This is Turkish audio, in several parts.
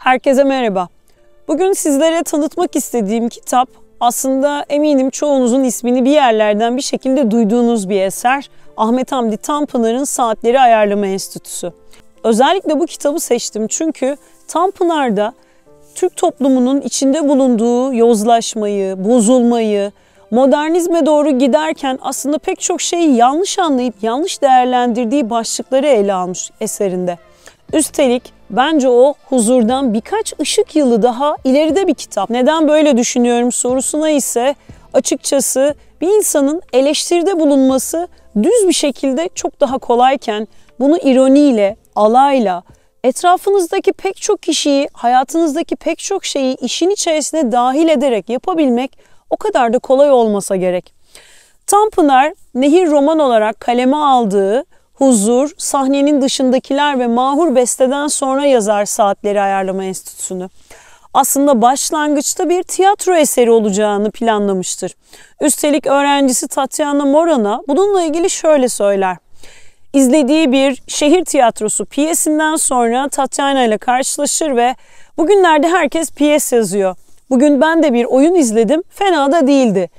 Herkese merhaba. Bugün sizlere tanıtmak istediğim kitap aslında eminim çoğunuzun ismini bir yerlerden bir şekilde duyduğunuz bir eser. Ahmet Hamdi Tanpınar'ın Saatleri Ayarlama Enstitüsü. Özellikle bu kitabı seçtim çünkü Tanpınar'da Türk toplumunun içinde bulunduğu yozlaşmayı, bozulmayı, modernizme doğru giderken aslında pek çok şeyi yanlış anlayıp yanlış değerlendirdiği başlıkları ele almış eserinde. Üstelik Bence o huzurdan birkaç ışık yılı daha ileride bir kitap. Neden böyle düşünüyorum sorusuna ise açıkçası bir insanın eleştirde bulunması düz bir şekilde çok daha kolayken bunu ironiyle, alayla, etrafınızdaki pek çok kişiyi, hayatınızdaki pek çok şeyi işin içerisine dahil ederek yapabilmek o kadar da kolay olmasa gerek. Tanpınar nehir roman olarak kaleme aldığı huzur, sahnenin dışındakiler ve mahur besteden sonra yazar saatleri ayarlama enstitüsünü. Aslında başlangıçta bir tiyatro eseri olacağını planlamıştır. Üstelik öğrencisi Tatiana Moran'a bununla ilgili şöyle söyler. İzlediği bir şehir tiyatrosu piyesinden sonra Tatiana ile karşılaşır ve bugünlerde herkes piyes yazıyor. Bugün ben de bir oyun izledim, fena da değildi.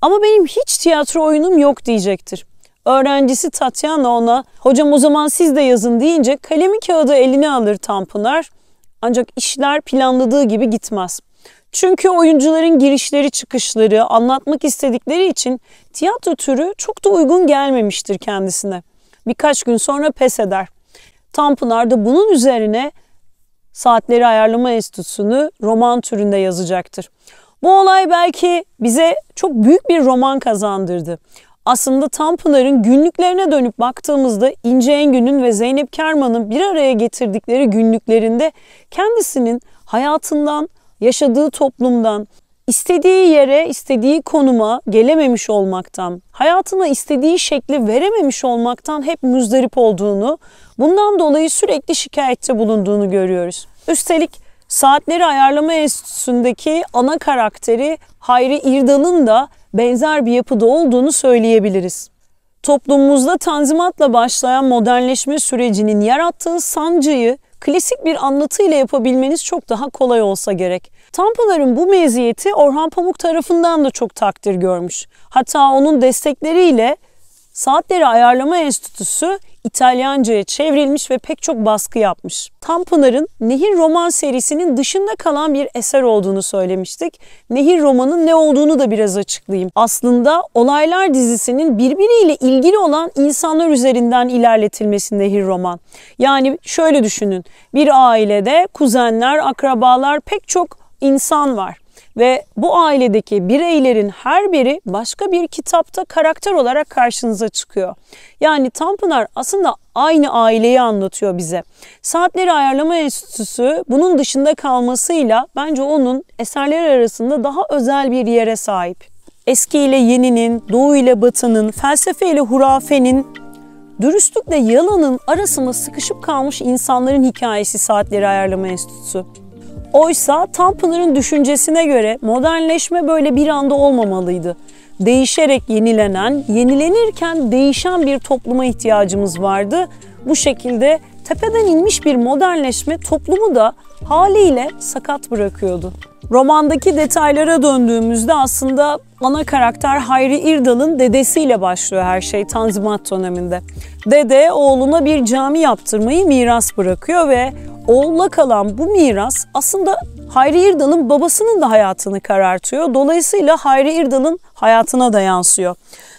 Ama benim hiç tiyatro oyunum yok diyecektir. Öğrencisi Tatyana ona hocam o zaman siz de yazın deyince kalemi kağıdı eline alır Tanpınar. Ancak işler planladığı gibi gitmez. Çünkü oyuncuların girişleri çıkışları anlatmak istedikleri için tiyatro türü çok da uygun gelmemiştir kendisine. Birkaç gün sonra pes eder. Tanpınar da bunun üzerine Saatleri Ayarlama Enstitüsü'nü roman türünde yazacaktır. Bu olay belki bize çok büyük bir roman kazandırdı. Aslında Tanpınar'ın günlüklerine dönüp baktığımızda İnce Engün'ün ve Zeynep Kerman'ın bir araya getirdikleri günlüklerinde kendisinin hayatından, yaşadığı toplumdan, istediği yere, istediği konuma gelememiş olmaktan, hayatına istediği şekli verememiş olmaktan hep müzdarip olduğunu, bundan dolayı sürekli şikayette bulunduğunu görüyoruz. Üstelik Saatleri Ayarlama Enstitüsü'ndeki ana karakteri Hayri İrdal'ın da benzer bir yapıda olduğunu söyleyebiliriz. Toplumumuzda tanzimatla başlayan modernleşme sürecinin yarattığı sancıyı klasik bir anlatıyla yapabilmeniz çok daha kolay olsa gerek. Tanpınar'ın bu meziyeti Orhan Pamuk tarafından da çok takdir görmüş. Hatta onun destekleriyle Saatleri Ayarlama Enstitüsü İtalyanca'ya çevrilmiş ve pek çok baskı yapmış. Tanpınar'ın Nehir roman serisinin dışında kalan bir eser olduğunu söylemiştik. Nehir romanın ne olduğunu da biraz açıklayayım. Aslında olaylar dizisinin birbiriyle ilgili olan insanlar üzerinden ilerletilmesi nehir roman. Yani şöyle düşünün. Bir ailede kuzenler, akrabalar, pek çok insan var. Ve bu ailedeki bireylerin her biri başka bir kitapta karakter olarak karşınıza çıkıyor. Yani Tanpınar aslında aynı aileyi anlatıyor bize. Saatleri Ayarlama Enstitüsü bunun dışında kalmasıyla bence onun eserler arasında daha özel bir yere sahip. Eski ile yeninin, doğu ile batının, felsefe ile hurafenin, dürüstlükle yalanın arasında sıkışıp kalmış insanların hikayesi Saatleri Ayarlama Enstitüsü. Oysa Tanpınar'ın düşüncesine göre modernleşme böyle bir anda olmamalıydı. Değişerek yenilenen, yenilenirken değişen bir topluma ihtiyacımız vardı. Bu şekilde tepeden inmiş bir modernleşme toplumu da haliyle sakat bırakıyordu. Romandaki detaylara döndüğümüzde aslında ana karakter Hayri İrdal'ın dedesiyle başlıyor her şey Tanzimat döneminde. Dede oğluna bir cami yaptırmayı miras bırakıyor ve oğula kalan bu miras aslında Hayri İrdal'ın babasının da hayatını karartıyor. Dolayısıyla Hayri İrdal'ın hayatına da yansıyor.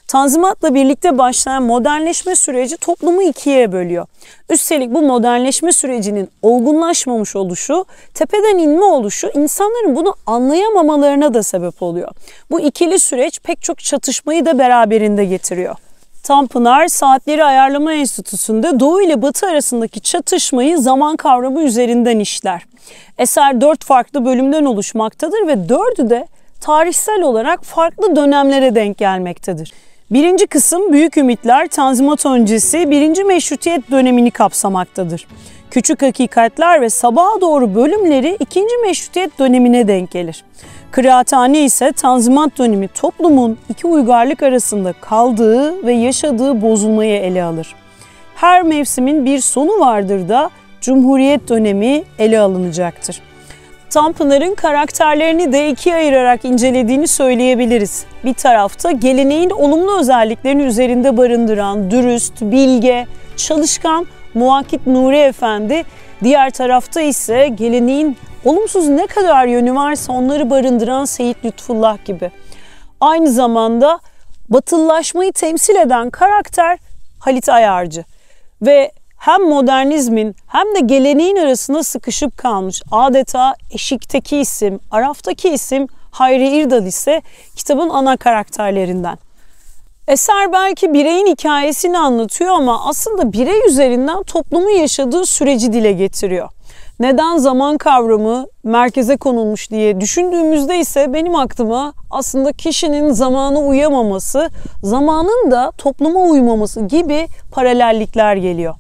Tanzimatla birlikte başlayan modernleşme süreci toplumu ikiye bölüyor. Üstelik bu modernleşme sürecinin olgunlaşmamış oluşu, tepeden inme oluşu insanların bunu anlayamamalarına da sebep oluyor. Bu ikili süreç pek çok çatışmayı da beraberinde getiriyor. Tanpınar Saatleri Ayarlama Enstitüsü'nde Doğu ile Batı arasındaki çatışmayı zaman kavramı üzerinden işler. Eser dört farklı bölümden oluşmaktadır ve dördü de tarihsel olarak farklı dönemlere denk gelmektedir. Birinci kısım Büyük Ümitler Tanzimat öncesi birinci Meşrutiyet dönemini kapsamaktadır. Küçük Hakikatler ve Sabaha Doğru bölümleri ikinci Meşrutiyet dönemine denk gelir. Kıraathane ise Tanzimat dönemi toplumun iki uygarlık arasında kaldığı ve yaşadığı bozulmayı ele alır. Her mevsimin bir sonu vardır da Cumhuriyet dönemi ele alınacaktır. Tanpınar'ın karakterlerini de ikiye ayırarak incelediğini söyleyebiliriz. Bir tarafta geleneğin olumlu özelliklerini üzerinde barındıran dürüst, bilge, çalışkan Muakit Nuri Efendi, diğer tarafta ise geleneğin Olumsuz ne kadar yönü varsa onları barındıran Seyit Lütfullah gibi. Aynı zamanda batıllaşmayı temsil eden karakter Halit Ayarcı. Ve hem modernizmin hem de geleneğin arasında sıkışıp kalmış adeta eşikteki isim, Araf'taki isim Hayri İrdal ise kitabın ana karakterlerinden. Eser belki bireyin hikayesini anlatıyor ama aslında birey üzerinden toplumun yaşadığı süreci dile getiriyor neden zaman kavramı merkeze konulmuş diye düşündüğümüzde ise benim aklıma aslında kişinin zamanı uyamaması, zamanın da topluma uymaması gibi paralellikler geliyor.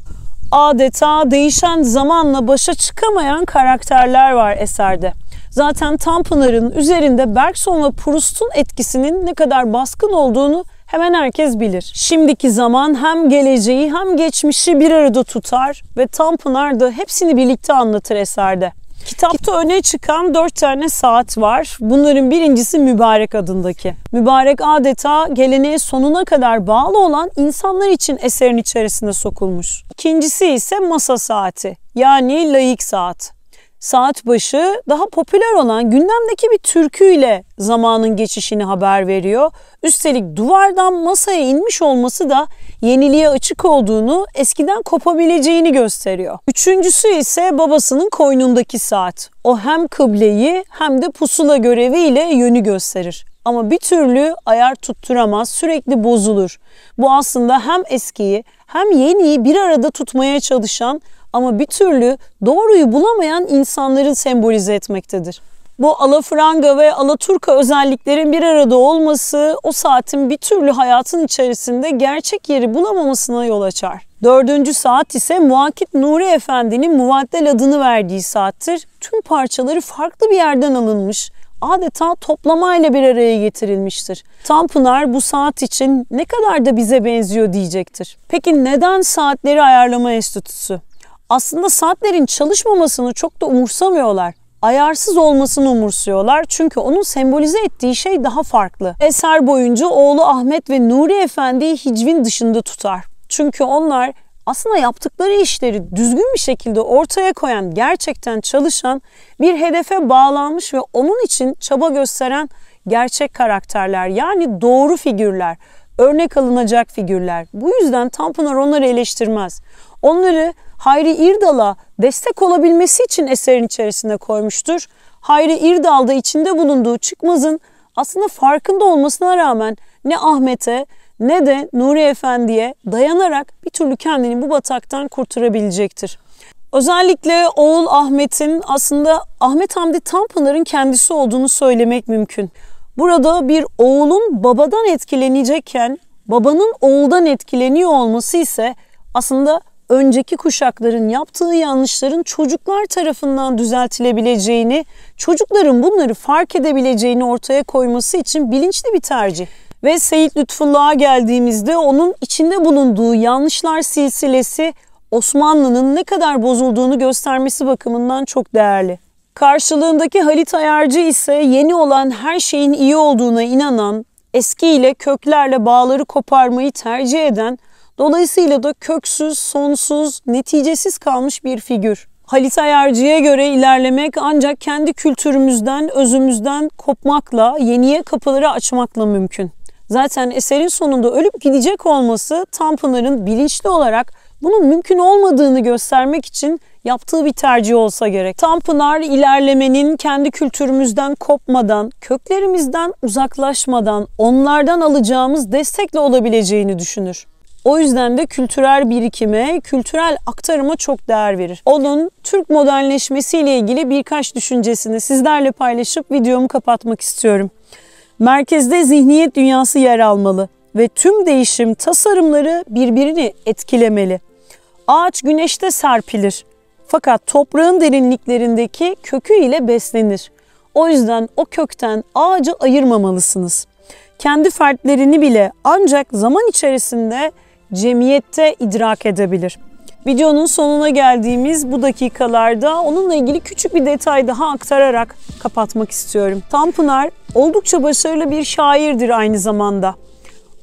Adeta değişen zamanla başa çıkamayan karakterler var eserde. Zaten Tanpınar'ın üzerinde Bergson ve Proust'un etkisinin ne kadar baskın olduğunu hemen herkes bilir. Şimdiki zaman hem geleceği hem geçmişi bir arada tutar ve Tanpınar da hepsini birlikte anlatır eserde. Kitapta öne çıkan dört tane saat var. Bunların birincisi Mübarek adındaki. Mübarek adeta geleneğe sonuna kadar bağlı olan insanlar için eserin içerisinde sokulmuş. İkincisi ise masa saati yani layık saat saat başı daha popüler olan gündemdeki bir türküyle zamanın geçişini haber veriyor. Üstelik duvardan masaya inmiş olması da yeniliğe açık olduğunu, eskiden kopabileceğini gösteriyor. Üçüncüsü ise babasının koynundaki saat. O hem kıbleyi hem de pusula göreviyle yönü gösterir ama bir türlü ayar tutturamaz, sürekli bozulur. Bu aslında hem eskiyi hem yeniyi bir arada tutmaya çalışan ama bir türlü doğruyu bulamayan insanların sembolize etmektedir. Bu alafranga ve alaturka özelliklerin bir arada olması o saatin bir türlü hayatın içerisinde gerçek yeri bulamamasına yol açar. Dördüncü saat ise Muakit Nuri Efendi'nin muvaddel adını verdiği saattir. Tüm parçaları farklı bir yerden alınmış adeta toplamayla bir araya getirilmiştir. Tanpınar bu saat için ne kadar da bize benziyor diyecektir. Peki neden saatleri ayarlama enstitüsü? aslında saatlerin çalışmamasını çok da umursamıyorlar ayarsız olmasını umursuyorlar. Çünkü onun sembolize ettiği şey daha farklı. Eser boyunca oğlu Ahmet ve Nuri Efendi'yi hicvin dışında tutar. Çünkü onlar aslında yaptıkları işleri düzgün bir şekilde ortaya koyan, gerçekten çalışan, bir hedefe bağlanmış ve onun için çaba gösteren gerçek karakterler. Yani doğru figürler, örnek alınacak figürler. Bu yüzden Tanpınar onları eleştirmez. Onları Hayri İrdal'a destek olabilmesi için eserin içerisine koymuştur. Hayri İrdal da içinde bulunduğu çıkmazın aslında farkında olmasına rağmen ne Ahmet'e ne de Nuri Efendi'ye dayanarak bir türlü kendini bu bataktan kurtarabilecektir. Özellikle oğul Ahmet'in aslında Ahmet Hamdi Tanpınar'ın kendisi olduğunu söylemek mümkün. Burada bir oğulun babadan etkilenecekken babanın oğuldan etkileniyor olması ise aslında önceki kuşakların yaptığı yanlışların çocuklar tarafından düzeltilebileceğini, çocukların bunları fark edebileceğini ortaya koyması için bilinçli bir tercih. Ve Seyit Lütfullah'a geldiğimizde onun içinde bulunduğu yanlışlar silsilesi Osmanlı'nın ne kadar bozulduğunu göstermesi bakımından çok değerli. Karşılığındaki Halit Ayarcı ise yeni olan her şeyin iyi olduğuna inanan, eskiyle köklerle bağları koparmayı tercih eden Dolayısıyla da köksüz, sonsuz, neticesiz kalmış bir figür. Halit Ayarcı'ya göre ilerlemek ancak kendi kültürümüzden, özümüzden kopmakla, yeniye kapıları açmakla mümkün. Zaten eserin sonunda ölüp gidecek olması Tanpınar'ın bilinçli olarak bunun mümkün olmadığını göstermek için yaptığı bir tercih olsa gerek. Tanpınar ilerlemenin kendi kültürümüzden kopmadan, köklerimizden uzaklaşmadan onlardan alacağımız destekle olabileceğini düşünür. O yüzden de kültürel birikime, kültürel aktarıma çok değer verir. Onun Türk modernleşmesiyle ilgili birkaç düşüncesini sizlerle paylaşıp videomu kapatmak istiyorum. Merkezde zihniyet dünyası yer almalı ve tüm değişim tasarımları birbirini etkilemeli. Ağaç güneşte serpilir fakat toprağın derinliklerindeki kökü ile beslenir. O yüzden o kökten ağacı ayırmamalısınız. Kendi fertlerini bile ancak zaman içerisinde cemiyette idrak edebilir. Videonun sonuna geldiğimiz bu dakikalarda onunla ilgili küçük bir detay daha aktararak kapatmak istiyorum. Tanpınar oldukça başarılı bir şairdir aynı zamanda.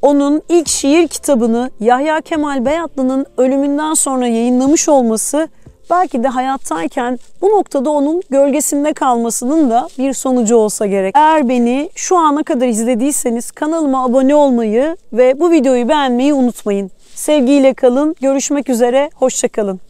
Onun ilk şiir kitabını Yahya Kemal Beyatlı'nın ölümünden sonra yayınlamış olması belki de hayattayken bu noktada onun gölgesinde kalmasının da bir sonucu olsa gerek. Eğer beni şu ana kadar izlediyseniz kanalıma abone olmayı ve bu videoyu beğenmeyi unutmayın. Sevgiyle kalın. Görüşmek üzere. Hoşçakalın.